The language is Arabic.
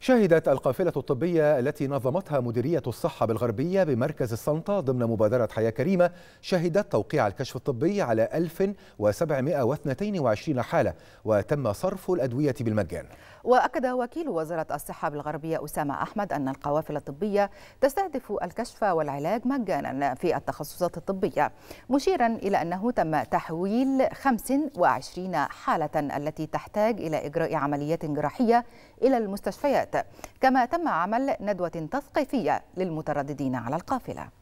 شهدت القافلة الطبية التي نظمتها مديرية الصحة بالغربية بمركز السلطة ضمن مبادرة حياة كريمة شهدت توقيع الكشف الطبي على 1722 حالة وتم صرف الأدوية بالمجان وأكد وكيل وزارة الصحة بالغربية أسامة أحمد أن القوافل الطبية تستهدف الكشف والعلاج مجانا في التخصصات الطبية مشيرا إلى أنه تم تحويل 25 حالة التي تحتاج إلى إجراء عمليات جراحية إلى المستشفيات كما تم عمل ندوة تثقيفية للمترددين على القافلة